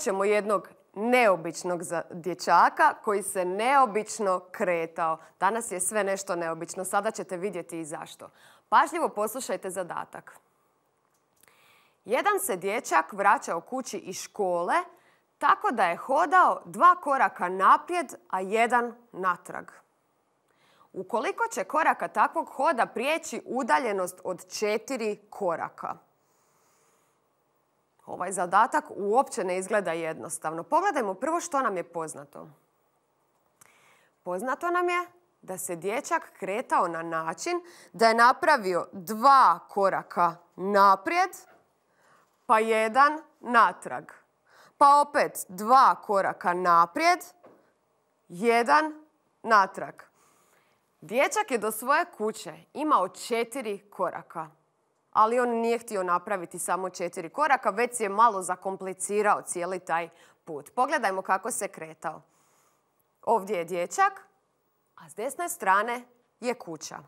ćemo jednog neobičnog dječaka koji se neobično kretao. Danas je sve nešto neobično, sada ćete vidjeti i zašto. Pažljivo poslušajte zadatak. Jedan se dječak vraćao kući iz škole tako da je hodao dva koraka naprijed, a jedan natrag. Ukoliko će koraka takvog hoda prijeći udaljenost od četiri koraka – Ovaj zadatak uopće ne izgleda jednostavno. Pogledajmo prvo što nam je poznato. Poznato nam je da se dječak kretao na način da je napravio dva koraka naprijed, pa jedan natrag. Pa opet dva koraka naprijed, jedan natrag. Dječak je do svoje kuće imao četiri koraka ali on nije htio napraviti samo četiri koraka, već je malo zakomplicirao cijeli taj put. Pogledajmo kako se kretao. Ovdje je dječak, a s desne strane je kuća.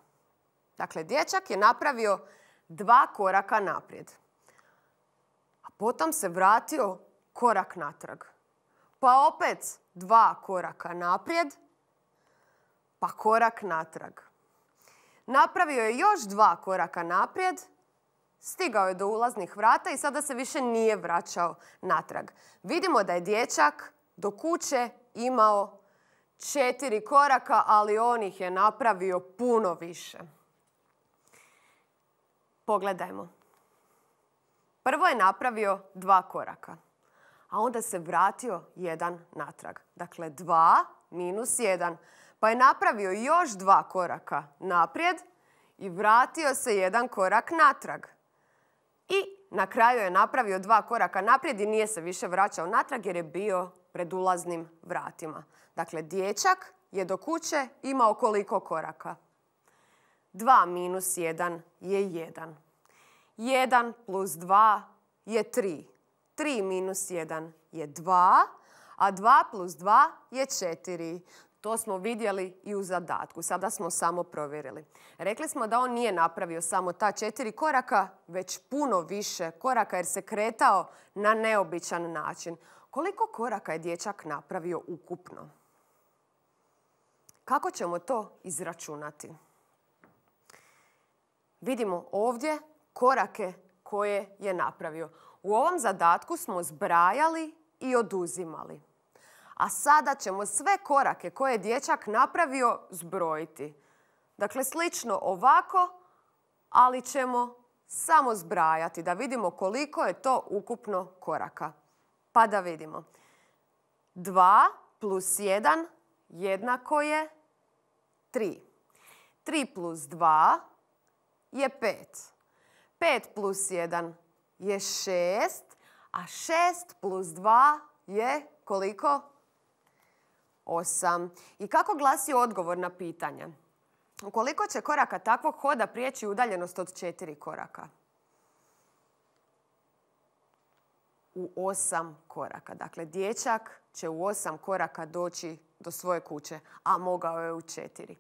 Dakle, dječak je napravio dva koraka naprijed. A potom se vratio korak natrag. Pa opet dva koraka naprijed, pa korak natrag. Napravio je još dva koraka naprijed, Stigao je do ulaznih vrata i sada se više nije vraćao natrag. Vidimo da je dječak do kuće imao četiri koraka, ali on ih je napravio puno više. Pogledajmo. Prvo je napravio dva koraka, a onda se vratio jedan natrag. Dakle, dva minus jedan. Pa je napravio još dva koraka naprijed i vratio se jedan korak natrag. Na kraju je napravio dva koraka naprijed i nije se više vraćao natrag jer je bio pred ulaznim vratima. Dakle, dječak je do kuće imao koliko koraka? 2 minus 1 je 1. 1 plus 2 je 3. 3 minus 1 je 2, a 2 plus 2 je 4. To smo vidjeli i u zadatku. Sada smo samo provjerili. Rekli smo da on nije napravio samo ta četiri koraka, već puno više koraka jer se kretao na neobičan način. Koliko koraka je dječak napravio ukupno? Kako ćemo to izračunati? Vidimo ovdje korake koje je napravio. U ovom zadatku smo zbrajali i oduzimali. A sada ćemo sve korake koje je dječak napravio zbrojiti. Dakle, slično ovako, ali ćemo samo zbrajati da vidimo koliko je to ukupno koraka. Pa da vidimo. 2 plus 1 jednako je 3. 3 plus 2 je 5. 5 plus 1 je 6, a 6 plus 2 je koliko? Osam. I kako glasi odgovor na pitanje? Koliko će koraka takvog hoda prijeći udaljenost od 4 koraka? U osam koraka. Dakle, dječak će u osam koraka doći do svoje kuće, a mogao je u četiri.